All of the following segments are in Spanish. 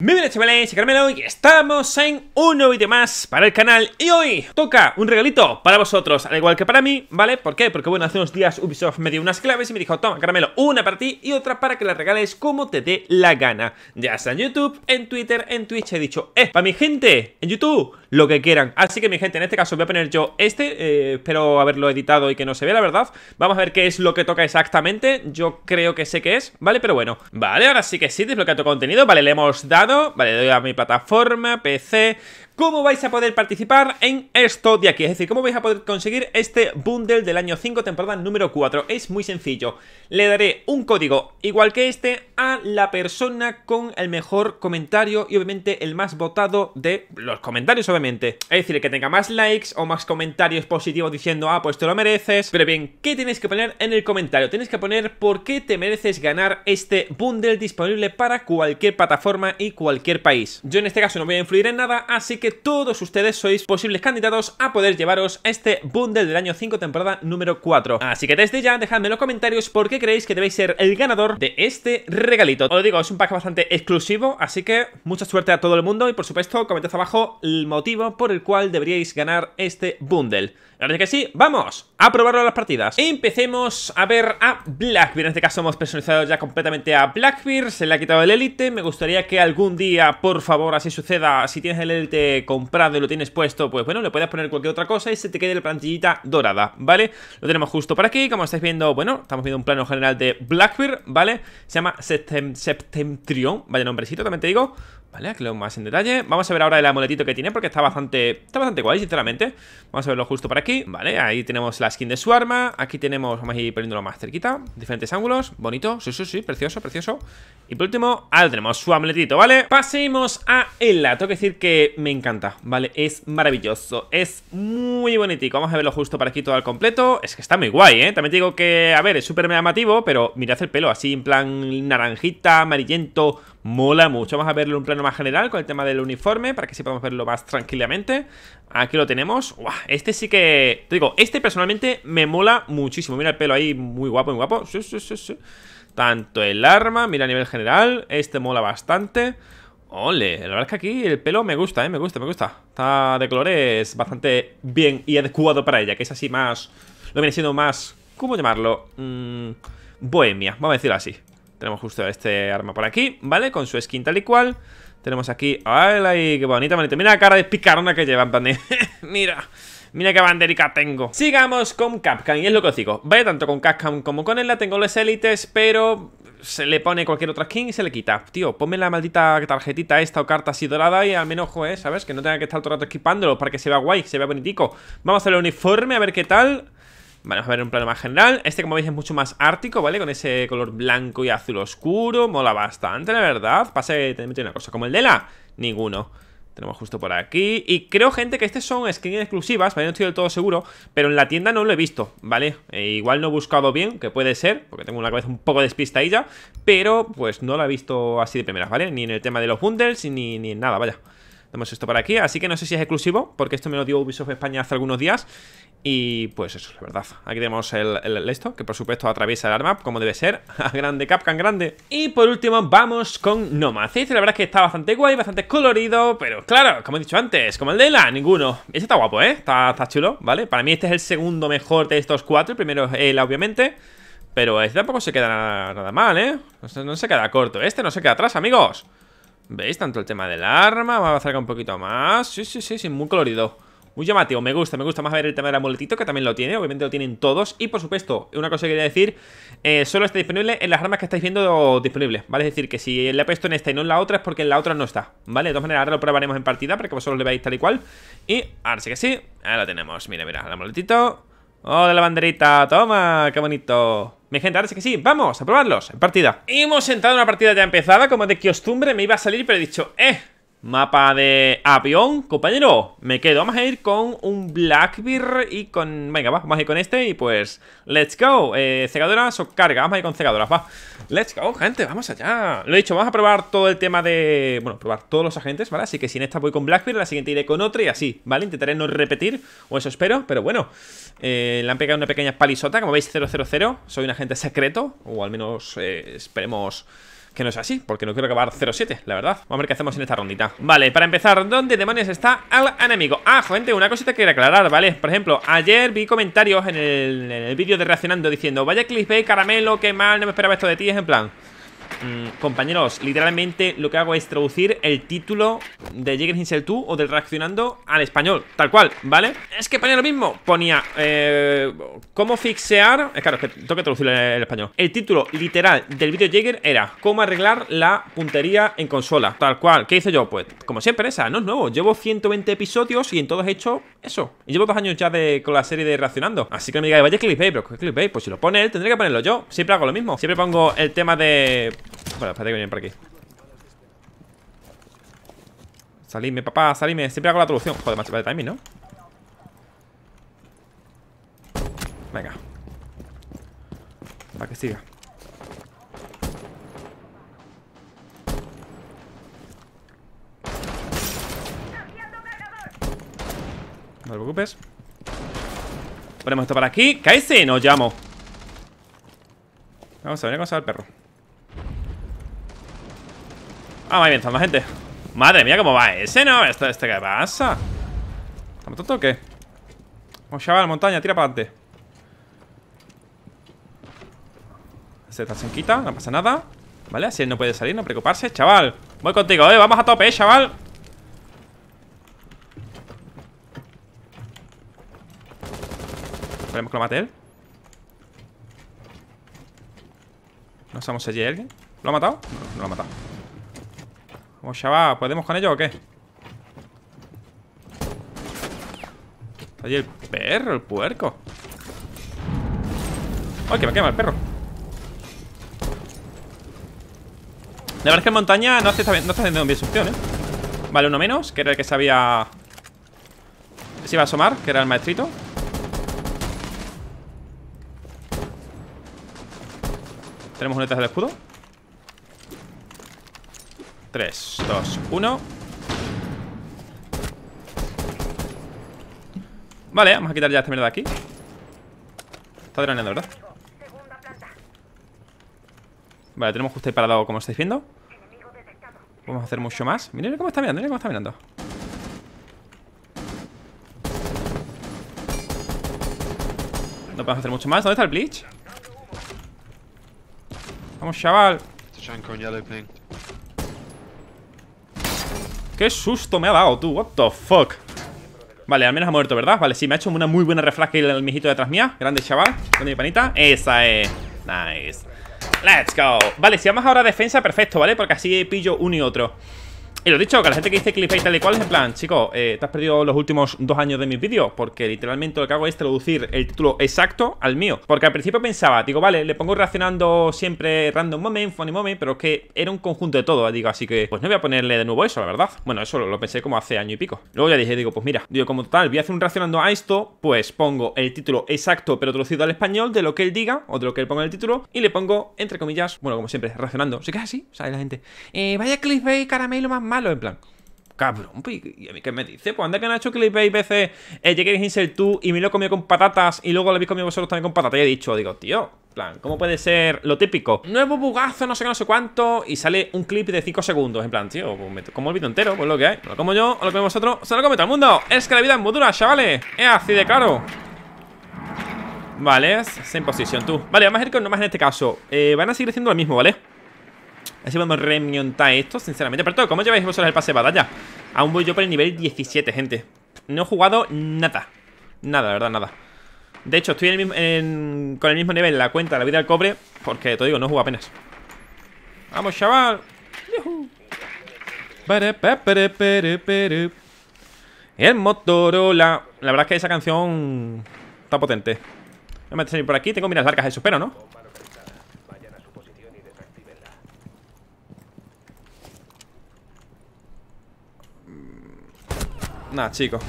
Muy bien chavales, y estamos en un nuevo vídeo más para el canal Y hoy toca un regalito para vosotros, al igual que para mí, ¿vale? ¿Por qué? Porque bueno, hace unos días Ubisoft me dio unas claves y me dijo Toma caramelo, una para ti y otra para que la regales como te dé la gana Ya sea en YouTube, en Twitter, en Twitch, he dicho Eh, para mi gente, en YouTube, lo que quieran Así que mi gente, en este caso voy a poner yo este eh, Espero haberlo editado y que no se vea la verdad Vamos a ver qué es lo que toca exactamente Yo creo que sé qué es, ¿vale? Pero bueno, vale, ahora sí que sí, desbloquea tu contenido Vale, le hemos dado vale, doy a mi plataforma, PC, cómo vais a poder participar en esto de aquí. Es decir, cómo vais a poder conseguir este bundle del año 5, temporada número 4. Es muy sencillo. Le daré un código igual que este a la persona con el mejor comentario y obviamente el más votado de los comentarios, obviamente. Es decir, que tenga más likes o más comentarios positivos diciendo, ah, pues te lo mereces. Pero bien, ¿qué tienes que poner en el comentario? Tienes que poner por qué te mereces ganar este bundle disponible para cualquier plataforma y cualquier país. Yo en este caso no voy a influir en nada, así que que todos ustedes sois posibles candidatos a poder llevaros este bundle del año 5 temporada número 4. Así que desde ya dejadme en los comentarios por qué creéis que debéis ser el ganador de este regalito. Os lo digo, es un pack bastante exclusivo, así que mucha suerte a todo el mundo y por supuesto comentad abajo el motivo por el cual deberíais ganar este bundle. Ahora que sí, vamos a probarlo las partidas. Empecemos a ver a Blackbeard. En este caso hemos personalizado ya completamente a Blackbeard, se le ha quitado el élite. Me gustaría que algún día, por favor, así suceda, si tienes el élite eh, comprado y lo tienes puesto, pues bueno, le puedes poner cualquier otra cosa y se te quede la plantillita dorada, ¿vale? Lo tenemos justo por aquí, como estáis viendo, bueno, estamos viendo un plano general de Blackbeard, ¿vale? Se llama Septentrion, vaya nombrecito, también te digo Vale, aquí lo más en detalle Vamos a ver ahora el amuletito que tiene porque está bastante Está bastante guay, sinceramente Vamos a verlo justo por aquí Vale, ahí tenemos la skin de su arma Aquí tenemos, vamos a ir poniéndolo más cerquita Diferentes ángulos, bonito, sí, sí, sí, precioso, precioso Y por último, ahora tenemos su amuletito, ¿vale? Pasemos a Ella Tengo que decir que me encanta, ¿vale? Es maravilloso, es muy bonitico Vamos a verlo justo por aquí todo al completo Es que está muy guay, ¿eh? También digo que, a ver, es súper llamativo Pero mirad el pelo, así en plan naranjita, amarillento mola mucho. Vamos a verlo en un plano más general con el tema del uniforme, para que sí podamos verlo más tranquilamente. Aquí lo tenemos. este sí que... Te digo, este personalmente me mola muchísimo. Mira el pelo ahí, muy guapo, muy guapo. Tanto el arma, mira a nivel general. Este mola bastante. Ole, la verdad es que aquí el pelo me gusta, ¿eh? Me gusta, me gusta. Está de colores bastante bien y adecuado para ella, que es así más... Lo viene siendo más... ¿Cómo llamarlo? Mm, bohemia, vamos a decirlo así. Tenemos justo este arma por aquí, ¿vale? Con su skin tal y cual Tenemos aquí, ¡ay, qué bonita bonita Mira la cara de picarona que lleva, ¡Mira! Mira qué banderica tengo Sigamos con Capcom, y es lo que os digo Vaya tanto con Capcom como con él, la tengo los élites Pero se le pone cualquier otra skin y se le quita Tío, ponme la maldita tarjetita esta o carta así dorada Y al menos, joder, ¿sabes? Que no tenga que estar todo el rato equipándolo Para que se vea guay, se vea bonitico Vamos a hacer el uniforme, a ver qué tal vamos a ver un plano más general Este, como veis, es mucho más ártico, ¿vale? Con ese color blanco y azul oscuro Mola bastante, la verdad Pasa que te una cosa Como el de la, ninguno tenemos justo por aquí Y creo, gente, que estas son skins exclusivas Vale, no estoy del todo seguro Pero en la tienda no lo he visto, ¿vale? E igual no he buscado bien, que puede ser Porque tengo una cabeza un poco despista ya, Pero, pues, no la he visto así de primeras, ¿vale? Ni en el tema de los bundles ni en nada, vaya tenemos esto por aquí, así que no sé si es exclusivo, porque esto me lo dio Ubisoft España hace algunos días. Y pues eso, la verdad. Aquí tenemos el, esto, que por supuesto atraviesa el arma, como debe ser. grande, Capcan, grande. Y por último, vamos con Nomad Este La verdad es que está bastante guay, bastante colorido, pero claro, como he dicho antes, como el de la, ninguno. Este está guapo, ¿eh? Está, chulo, ¿vale? Para mí este es el segundo mejor de estos cuatro. El primero es el, obviamente. Pero este tampoco se queda nada, mal, ¿eh? no se queda corto. Este no se queda atrás, amigos. ¿Veis? Tanto el tema del arma, vamos a acercar un poquito más Sí, sí, sí, sí, muy colorido muy llamativo, me gusta, me gusta más ver el tema del amuletito Que también lo tiene, obviamente lo tienen todos Y por supuesto, una cosa que quería decir eh, Solo está disponible en las armas que estáis viendo disponibles ¿Vale? Es decir, que si le he puesto en esta y no en la otra Es porque en la otra no está, ¿vale? De todas maneras, ahora lo probaremos en partida Para que vosotros le veáis tal y cual Y ahora sí que sí, ahí lo tenemos Mira, mira, el amuletito Oh, de la banderita, toma, qué bonito mi gente, ahora sí que sí, vamos a probarlos en partida. Hemos entrado en una partida ya empezada, como de costumbre me iba a salir, pero he dicho, eh, Mapa de avión, compañero Me quedo, vamos a ir con un Blackbeard y con... Venga, va, vamos a ir con este y pues... Let's go, eh, cegadoras o carga, vamos a ir con cegadoras, va Let's go, gente, vamos allá Lo he dicho, vamos a probar todo el tema de... Bueno, probar todos los agentes, ¿vale? Así que si en esta voy con Blackbeard, la siguiente iré con otro y así, ¿vale? Intentaré no repetir, o eso espero, pero bueno eh, Le han pegado una pequeña palisota como veis 000, soy un agente secreto O al menos eh, esperemos que no es así, porque no quiero acabar 0-7, la verdad Vamos a ver qué hacemos en esta rondita Vale, para empezar, ¿dónde demonios está el enemigo? Ah, gente, una cosita que quiero aclarar, ¿vale? Por ejemplo, ayer vi comentarios en el, vídeo de Reaccionando diciendo Vaya clickbait, caramelo, qué mal, no me esperaba esto de ti, es en plan Mm, compañeros, literalmente lo que hago es traducir el título de Jäger Hinsel 2 o del reaccionando al español, tal cual, ¿vale? Es que ponía lo mismo, ponía eh, cómo fixear, es claro, es que tengo que traducirlo en español. El título literal del vídeo Jäger era cómo arreglar la puntería en consola, tal cual. ¿Qué hice yo? Pues como siempre esa, no es nuevo, llevo 120 episodios y en todos he hecho eso. Y llevo dos años ya de, con la serie de reaccionando, así que no me diga vaya clickbait, pero clickbait, pues si lo pone él, tendré que ponerlo yo. Siempre hago lo mismo, siempre pongo el tema de bueno, espérate que vienen por aquí. Salidme, papá, salidme. Siempre hago la traducción. Joder, macho, de timing, ¿no? Venga. Para que siga. No te preocupes. Ponemos esto para aquí. se, Nos llamo. Vamos a ver, vamos a ver al perro. Vamos bien, la gente Madre mía, cómo va ese, ¿no? ¿Este, qué pasa? ¿Estamos tontos o qué? Vamos, oh, chaval, montaña, tira para adelante Se está quita, no pasa nada ¿Vale? Así él no puede salir, no preocuparse, chaval Voy contigo, eh, vamos a tope, eh, chaval Esperemos que lo mate él No sabemos si allí hay alguien ¿Lo ha matado? No, no lo ha matado o ya ¿podemos con ello o qué? Está allí el perro, el puerco ¡Ay, que me quema el perro! La verdad es que en montaña no, está haciendo bien su opción, ¿eh? Vale, uno menos, que era el que sabía... Se iba a asomar, que era el maestrito Tenemos un del escudo 3, 2, 1 Vale, vamos a quitar ya este mierda de aquí Está drenando, ¿verdad? Vale, tenemos justo ahí parado como estáis viendo Vamos a hacer mucho más Miren cómo está mirando, miren cómo está mirando No podemos hacer mucho más ¿Dónde está el Bleach? Vamos, chaval ¡Qué susto me ha dado, tú! What the fuck Vale, al menos ha muerto, ¿verdad? Vale, sí, me ha hecho una muy buena refleja el, el mijito detrás mía Grande chaval, ¿Dónde mi panita Esa es, nice Let's go Vale, si vamos ahora a defensa, perfecto, ¿vale? Porque así pillo uno y otro y lo dicho, que la gente que dice clickbait tal y cual es en plan, chicos, eh, te has perdido los últimos dos años de mis vídeos, porque literalmente lo que hago es traducir el título exacto al mío. Porque al principio pensaba, digo, vale, le pongo reaccionando siempre random moment, funny moment, pero es que era un conjunto de todo, digo, así que pues no voy a ponerle de nuevo eso, la verdad. Bueno, eso lo, pensé como hace año y pico. Luego ya dije, digo, pues mira, digo, como total, voy a hacer un reaccionando a esto, pues pongo el título exacto pero traducido al español de lo que él diga o de lo que él ponga en el título y le pongo, entre comillas, bueno, como siempre, reaccionando. Así que así, ¿sabes la gente? Eh, vaya clickbait, caramelo más en plan... Cabrón, pues, ¿y a mí qué me dice? Pues anda que han hecho clip veis veces eh, Jake Hinsel tú y me lo he comido con patatas y luego lo habéis comido vosotros también con patatas. Y he dicho, digo, tío, en plan, ¿cómo puede ser lo típico? Nuevo bugazo, no sé qué, no sé cuánto, y sale un clip de 5 segundos. En plan, tío, pues como el vídeo entero, pues lo que hay. Lo como yo, o lo comemos vosotros, se lo come todo el mundo. Es que la vida es muy dura, chavales. Es así de claro. Vale, sin posición tú. Vale, vamos a ir con nomás en este caso. Eh, van a seguir haciendo lo mismo, ¿vale? Así podemos remontar esto, sinceramente. Pero todo, ¿cómo lleváis vosotros el pase de batalla? Aún voy yo por el nivel 17, gente. No he jugado nada. Nada, la verdad, nada. De hecho, estoy con el mismo nivel en la cuenta de la vida del cobre. Porque, te digo, no juego apenas. ¡Vamos, chaval! El Motorola. La verdad es que esa canción está potente. Voy a salir por aquí. Tengo miras largas, de espero, ¿no? Nada, chicos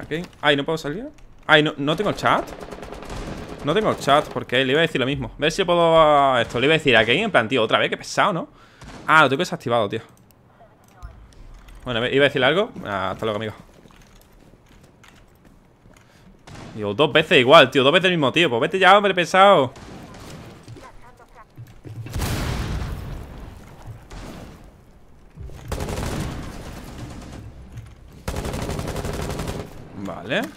Aquí Ay, ¿no puedo salir? Ay, ¿no, tengo el chat? No tengo el chat Porque le iba a decir lo mismo A ver si puedo... Esto le iba a decir aquí En plan, tío, otra vez Qué pesado, ¿no? Ah, lo tengo desactivado, tío Bueno, iba a decir algo ah, Hasta luego, amigo Digo, dos veces igual, tío Dos veces el mismo tío Pues vete ya, hombre, pesado Hay ¿Eh?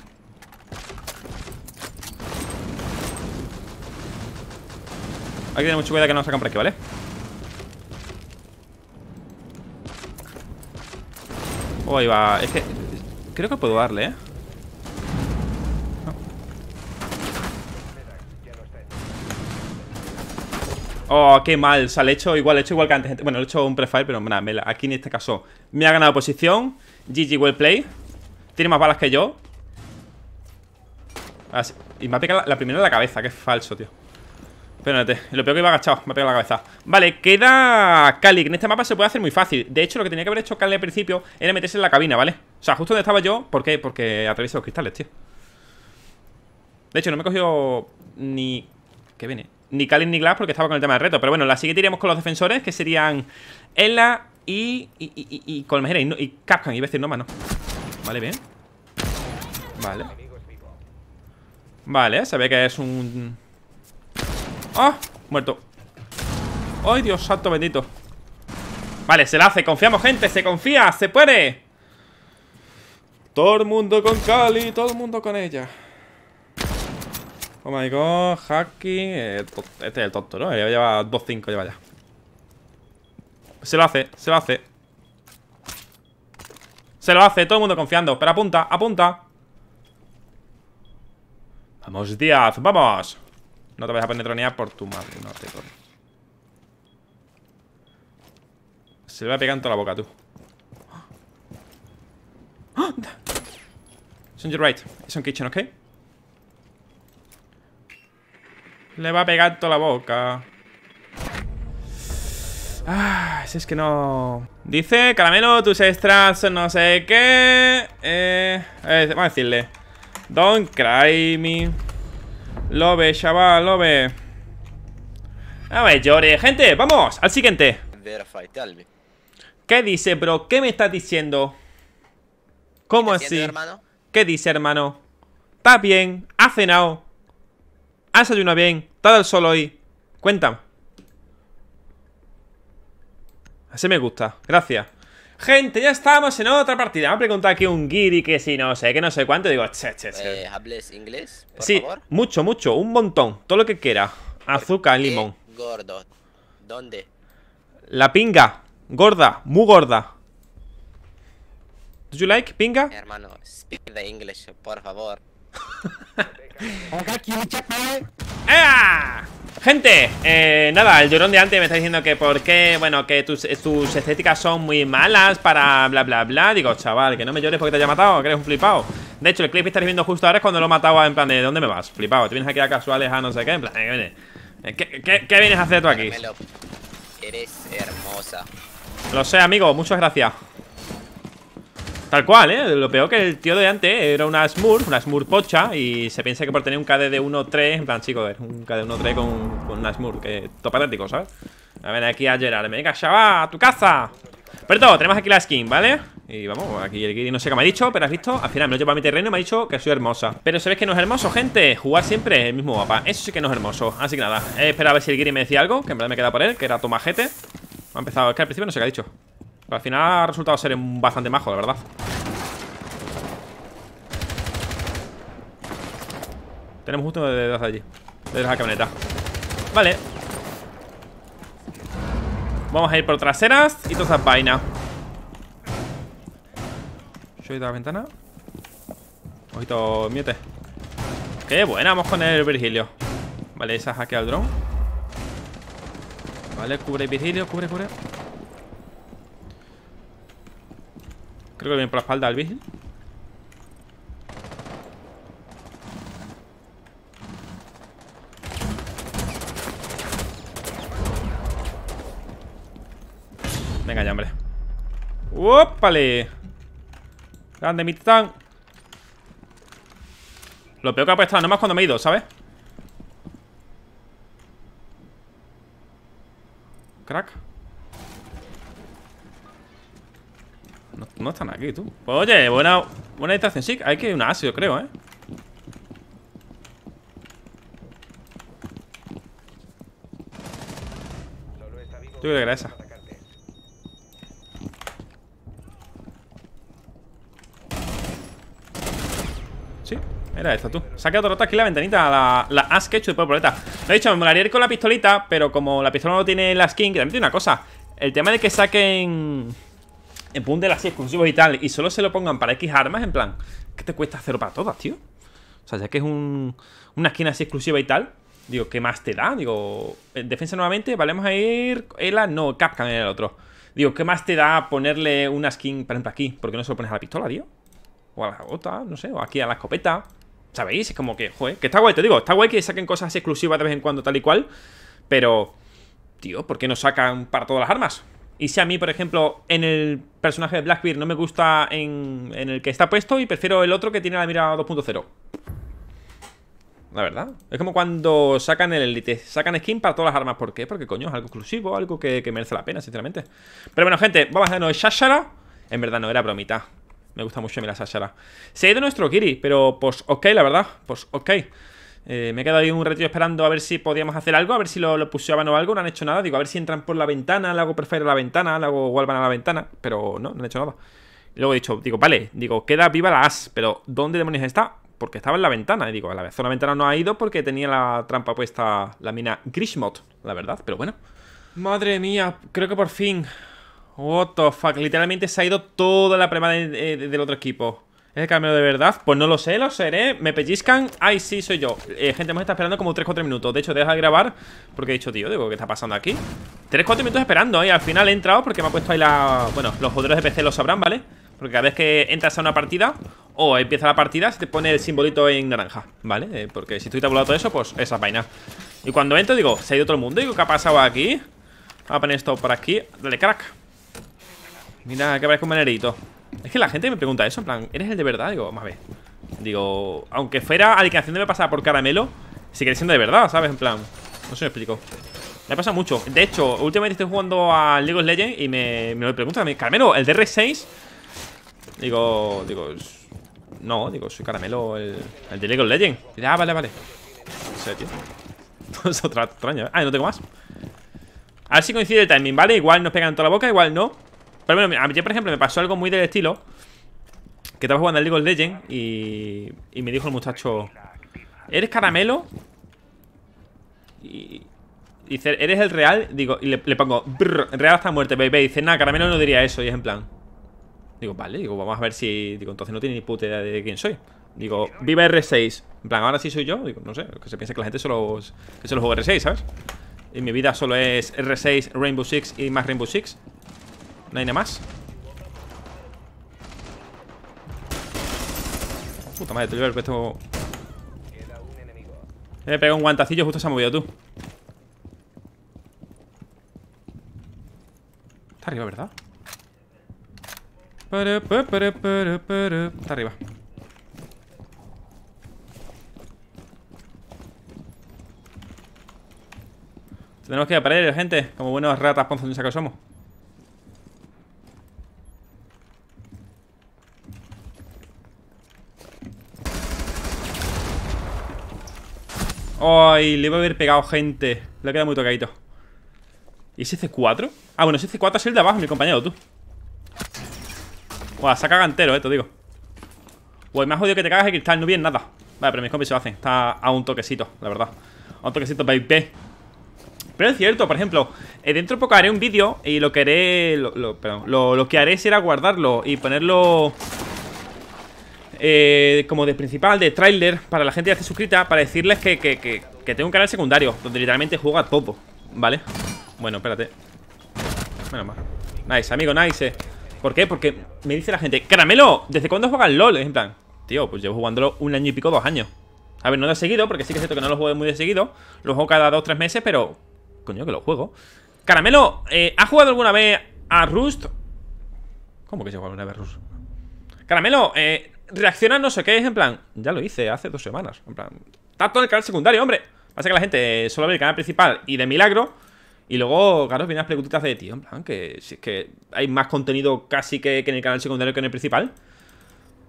que tener mucho cuidado que no sacan por aquí, ¿vale? Oh, ahí va. Es que... Creo que puedo darle, ¿eh? Oh, qué mal. O sea, hecho igual, he hecho igual que antes. Bueno, he hecho un prefire, pero nada, aquí en este caso me ha ganado posición. GG, well play. Tiene más balas que yo. Y me ha pegado la, primera en la cabeza, que es falso, tío Espérate, lo peor que iba agachado, me ha pegado la cabeza Vale, queda Cali, en este mapa se puede hacer muy fácil De hecho, lo que tenía que haber hecho Kalik al principio Era meterse en la cabina, ¿vale? O sea, justo donde estaba yo, ¿por qué? Porque atraviesa los cristales, tío De hecho, no me he cogido ni... ¿Qué viene? Ni Cali ni Glass porque estaba con el tema del reto Pero bueno, la siguiente iríamos con los defensores Que serían Ella y... Y, y, y, y Colmejera y, y Capcan, Y... decir no más, Vale, bien Vale Vale, se ve que es un... ¡Ah! Muerto ¡Ay, Dios santo bendito! Vale, se la hace, confiamos, gente Se confía, se puede Todo el mundo con Cali Todo el mundo con ella Oh my god, Haki eh, Este es el doctor ¿no? Lleva 2-5, lleva ya Se lo hace, se lo hace Se lo hace, todo el mundo confiando Pero apunta, apunta Vamos, Dios! vamos No te vayas a penetronear por tu madre No te corres Se le va a pegar en toda la boca, tú ¡Ah! son right son kitchen, ¿ok? Le va a pegar en toda la boca Ah, si es que no... Dice, caramelo, tus extras, no sé qué... Eh, eh, vamos a decirle Don't cry me. Lo ve, chaval, lo ve. A ver, llore. Gente, vamos al siguiente. ¿Qué dice, bro? ¿Qué me estás diciendo? ¿Cómo así? ¿Qué dice, hermano? ¿Estás bien? ¿Has cenado? ¿Has desayunado bien? ¿Estás al solo hoy? Cuéntame. Así me gusta. Gracias. Gente, ya estamos en otra partida. Me ha preguntado aquí un giri que si no sé, que no sé cuánto. Digo, che, che, che. Eh, inglés? Por sí, mucho, mucho, un montón. Todo lo que quiera. Azúcar, eh, limón. Eh, gordo. ¿Dónde? La pinga. Gorda, muy gorda. ¿Do you like pinga? Hermano, speak the English, por favor. ¡Eh! Gente, eh, nada, el llorón de antes me está diciendo que por qué, bueno, que eh, tus, estéticas son muy malas para bla bla bla. Digo, chaval, que no me llores porque te haya matado, que eres un flipado. De hecho, el clip que estás viendo justo ahora es cuando lo mataba en plan de ¿dónde me vas? Flipado, te vienes aquí a casuales a no sé qué, en plan, Eh, vienes? Eh, qué vienes a hacer tú aquí? Eres hermosa. Lo sé, amigo, muchas gracias. Tal cual, ¿eh? Lo peor que el tío de antes era una Smurf, una Smurf pocha Y se piensa que por tener un KD de 1-3 En plan, chicos, un KD de 1-3 con, una Smurf Que top patético, ¿sabes? A ver, aquí a Gerard, venga, chaval, a tu casa todo, tenemos aquí la skin, ¿vale? Y vamos, aquí el Giri no sé qué me ha dicho, pero has visto, al final me lo llevo a mi terreno y me ha dicho que soy hermosa. Pero ¿sabes que no es hermoso, gente. Jugar siempre el mismo mapa. Eso sí que no es hermoso. Así que nada, he eh, esperado a ver si el Giri me decía algo, que en verdad me queda por él, que era tomajete. Ha empezado, es que al principio no sé qué ha dicho al final ha resultado ser bastante majo, la verdad. Tenemos justo desde allí. de la camioneta. Vale. Vamos a ir por traseras y todas esas vainas. Yo de la ventana. Ojito, miete. Qué buena, vamos con el Virgilio. Vale, esa hackea al dron. Vale, cubre Virgilio, cubre, cubre. que viene por la espalda el Vigil. Venga ya, hombre. ¡Ópale! Grande, mi titán. Lo peor que ha no nomás cuando me he ido, ¿sabes? Crack. No están aquí, tú. Pues oye, buena, buena distracción. Sí, hay que ir una ácido, creo, ¿eh? Yo creo que era esa. Sí, era esta, tú. Saca otro rato aquí la ventanita, la, la que hecho después de planeta. Lo he dicho, me molaría ir con la pistolita, pero como la pistola no tiene la skin, que también tiene una cosa. El tema de que saquen en bundle así exclusivos y tal, y solo se lo pongan para X armas, en plan, ¿qué te cuesta hacer para todas, tío? O sea, ya que es un, una skin así exclusiva y tal, digo, ¿qué más te da? Digo, defensa nuevamente, valemos a ir. Ela, no, Capcan en el otro. Digo, ¿qué más te da ponerle una skin, por ejemplo, aquí? ¿Por qué no se lo pones a la pistola, tío? O a la gota, no sé, o aquí a la escopeta. ¿Sabéis? Es como que, joder, que está guay, te digo, está guay que saquen cosas exclusivas de vez en cuando, tal y cual. Pero, tío, ¿por qué no sacan para todas las armas? Y si a mí, por ejemplo, en el personaje de Blackbeard no me gusta en, el que está puesto y prefiero el otro que tiene la mira 2.0. La verdad. Es como cuando sacan el Elite. Sacan skin para todas las armas. ¿Por qué? Porque coño, es algo exclusivo, algo que, merece la pena, sinceramente. Pero bueno, gente, vamos a de Shashara. En verdad no, era bromita. Me gusta mucho mirar Shashara. Se ha ido nuestro Kiri, pero pues ok, la verdad. Pues ok. Eh, me he quedado ahí un ratito esperando a ver si podíamos hacer algo, a ver si lo, lo o algo, no han hecho nada. Digo, a ver si entran por la ventana, le hago la ventana, le hago van a la ventana, pero no, no han hecho nada. luego he dicho, digo, vale, digo, queda viva la as, pero ¿dónde demonios está? Porque estaba en la ventana, y digo, a la vez, zona ventana no ha ido porque tenía la trampa puesta la mina Grishmot, la verdad, pero bueno. Madre mía, creo que por fin. What the fuck, literalmente se ha ido toda la prema eh, del otro equipo. ¿Es el camino de verdad? Pues no lo sé, lo seré. Me pellizcan. Ay, sí, soy yo. Eh, gente, hemos está esperando como 3-4 minutos. De hecho, deja de grabar porque he dicho, tío, digo, ¿qué está pasando aquí? 3-4 minutos esperando, Y ¿eh? Al final he entrado porque me ha puesto ahí la... Bueno, los jugadores de PC lo sabrán, ¿vale? Porque cada vez que entras a una partida o empieza la partida, se te pone el simbolito en naranja, ¿vale? Eh, porque si estoy tabulado todo eso, pues esa vainas. Y cuando entro, digo, se ha ido todo el mundo. Digo, ¿qué ha pasado aquí? Voy a poner esto por aquí. Dale, crack. Mira, que parece un manerito. Es que la gente me pregunta eso, en plan, ¿eres el de verdad? Digo, más ver. Digo, aunque fuera alicación de me pasar por caramelo, sigue siendo de verdad, ¿sabes? En plan, no se me explico. Me pasa mucho. De hecho, últimamente estoy jugando Al League of Legends y me, me lo preguntan, Caramelo, ¿el DR6? Digo, digo, no, digo, soy Caramelo, el, el de League of Legends. ah, vale, vale. No es otra extraña. ¿eh? Ah, no tengo más. A ver si coincide el timing, ¿vale? Igual nos pegan toda la boca, igual no. Pero bueno, a por ejemplo, me pasó algo muy del estilo. Que estaba jugando al League of Legends y, y me dijo el muchacho, ¿eres caramelo? Y, dice, ¿eres el real? Digo, y le, pongo, real hasta muerte, baby. Y dice, nada, caramelo no diría eso. Y es en plan, digo, vale, digo, vamos a ver si. Digo, entonces no tiene ni puta idea de quién soy. Digo, viva R6. En plan, ahora sí soy yo. Digo, no sé, que se piensa que la gente solo, que solo juega R6, ¿sabes? Y mi vida solo es R6, Rainbow Six y más Rainbow Six. ¿No hay nada más? Puta madre, te que esto... Le pegado un guantacillo, justo se ha movido tú. Está arriba, ¿verdad? Está arriba. Tenemos que ir a gente. Como buenos ratas ponzoñosas que somos. Ay, le iba a haber pegado gente Le ha quedado muy tocadito ¿Y ese C4? Ah, bueno, ese C4 es el de abajo, mi compañero, tú Buah, saca gantero eh, te digo Pues me ha jodido que te cagas el cristal, no bien nada Vale, pero mis compis se lo hacen Está a un toquecito, la verdad A un toquecito, baby pero es cierto, por ejemplo, eh, dentro de poco haré un vídeo y lo que lo, que haré será guardarlo y ponerlo eh, como de principal, de trailer Para la gente que ya suscrita, para decirles que, que, tengo un canal secundario Donde literalmente juego a topo, ¿vale? Bueno, espérate Nice, amigo, nice ¿Por qué? Porque me dice la gente ¡Caramelo! ¿Desde cuándo juegas LOL? En plan, tío, pues llevo jugándolo un año y pico, dos años A ver, no lo he seguido, porque sí que es cierto que no lo juego muy de seguido Lo juego cada dos, tres meses, pero... Coño, que lo juego Caramelo, eh, ¿has jugado alguna vez a Rust? ¿Cómo que se juega alguna vez a Rust? Caramelo, eh, Reacciona no sé qué, es en plan, ya lo hice hace dos semanas. En plan, tanto en el canal secundario, hombre. Pasa que la gente solo ve el canal principal y de milagro. Y luego, claro, vienen las preguntitas de tío, en plan, que si es que hay más contenido casi que, en el canal secundario que en el principal.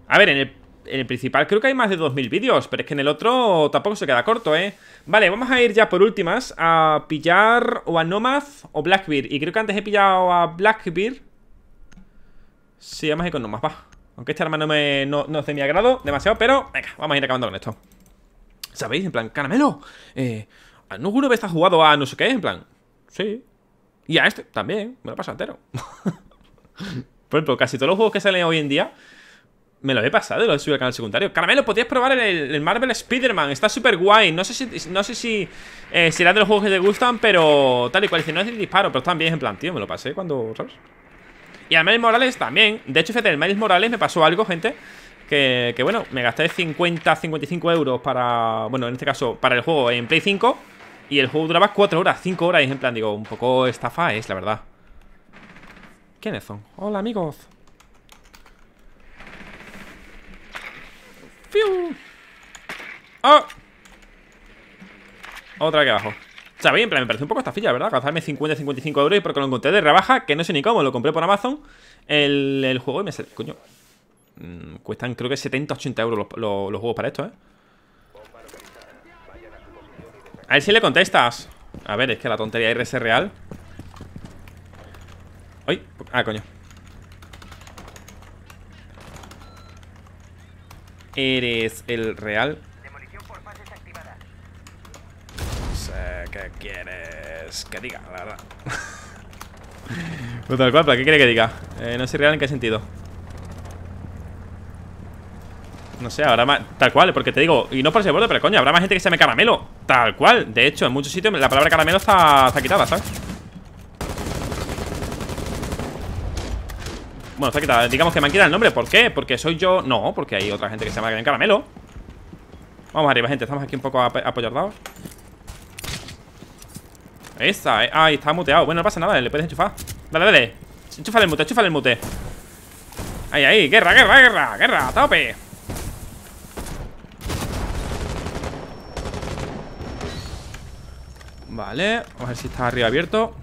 A ver, en el, principal creo que hay más de 2.000 vídeos, pero es que en el otro tampoco se queda corto, ¿eh? Vale, vamos a ir ya por últimas a pillar o a Nomad o Blackbeard. Y creo que antes he pillado a Blackbeard. Sí, además con Nomad, va. Aunque este arma no, me, no, no es de mi agrado demasiado, pero venga, vamos a ir acabando con esto. ¿Sabéis? En plan, caramelo. Eh, ¿Alguna vez has jugado a no sé qué? En plan, sí. Y a este también, me lo pasado entero. Por ejemplo, casi todos los juegos que salen hoy en día me los he pasado lo he subido al canal secundario. Caramelo, podías probar el, Marvel Spider-Man. Está súper guay. No sé si, no sé si eh, será de los juegos que te gustan, pero tal y cual. Si no es el disparo, pero también en plan, tío, me lo pasé cuando, ¿sabes? Y a Miles Morales también. De hecho, fíjate, el Morales me pasó algo, gente. Que, bueno, me gasté 50, 55 euros para, bueno, en este caso, para el juego en Play 5. Y el juego duraba 4 horas, 5 horas. en plan, digo, un poco estafa es, la verdad. ¿Quiénes son? Hola, amigos. ¡Fiu! ¡Oh! Otra que abajo. O sea, bien, me parece un poco esta estafilla, ¿verdad? Gastarme 50, 55 euros y porque lo encontré de rebaja, que no sé ni cómo, lo compré por Amazon, el, juego y me Coño, mm, cuestan creo que 70, 80 euros los, juegos para esto, ¿eh? A ver si le contestas. A ver, es que la tontería es real. ¡Ay! Ah, coño. Eres el real. ¿Qué quieres que diga, la verdad? pues tal cual, ¿para qué quiere que diga? Eh, no sé real en qué sentido. No sé, habrá más... Tal cual, porque te digo Y no por ese borde, pero coño, habrá más gente que se llame caramelo Tal cual, de hecho, en muchos sitios La palabra caramelo está, quitada, ¿sabes? Bueno, está quitada, digamos que me han quitado el nombre ¿Por qué? Porque soy yo... No, porque hay otra gente que se llama caramelo Vamos arriba, gente, estamos aquí un poco apoyardados esta, ahí eh. Ay, está muteado. Bueno, no pasa nada, le puedes enchufar. Dale, dale. Enchufale el mute, enchufale el mute. Ahí, ahí. Guerra, guerra, guerra, guerra. Tope. Vale, vamos a ver si está arriba abierto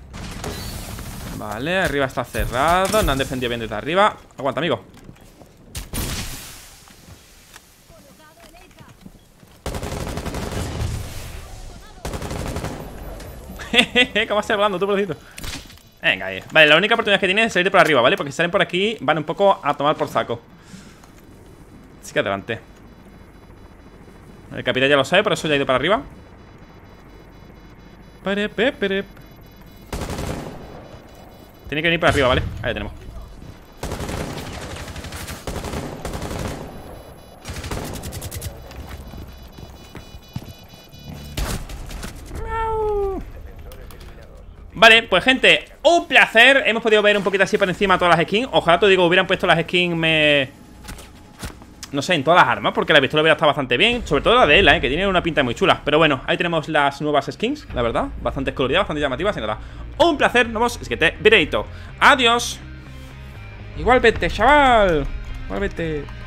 Vale, arriba está cerrado No han defendido bien desde arriba Aguanta, amigo ¿Cómo estás hablando tú, pobrecito? Venga, ahí. Vale, la única oportunidad que tienes es salir por arriba, ¿vale? Porque si salen por aquí, van un poco a tomar por saco. Así que adelante. El capitán ya lo sabe, por eso ya ha ido para arriba. Tiene que venir para arriba, ¿vale? Ahí lo tenemos. Vale, pues gente, un placer Hemos podido ver un poquito así por encima todas las skins Ojalá te digo, hubieran puesto las skins me... No sé, en todas las armas Porque la pistola hubiera estado bastante bien Sobre todo la de Ela, ¿eh? que tiene una pinta muy chula Pero bueno, ahí tenemos las nuevas skins, la verdad Bastante coloridas, bastante llamativas y nada Un placer, nos vemos, es que te videito Adiós Igual vete, chaval Igual vete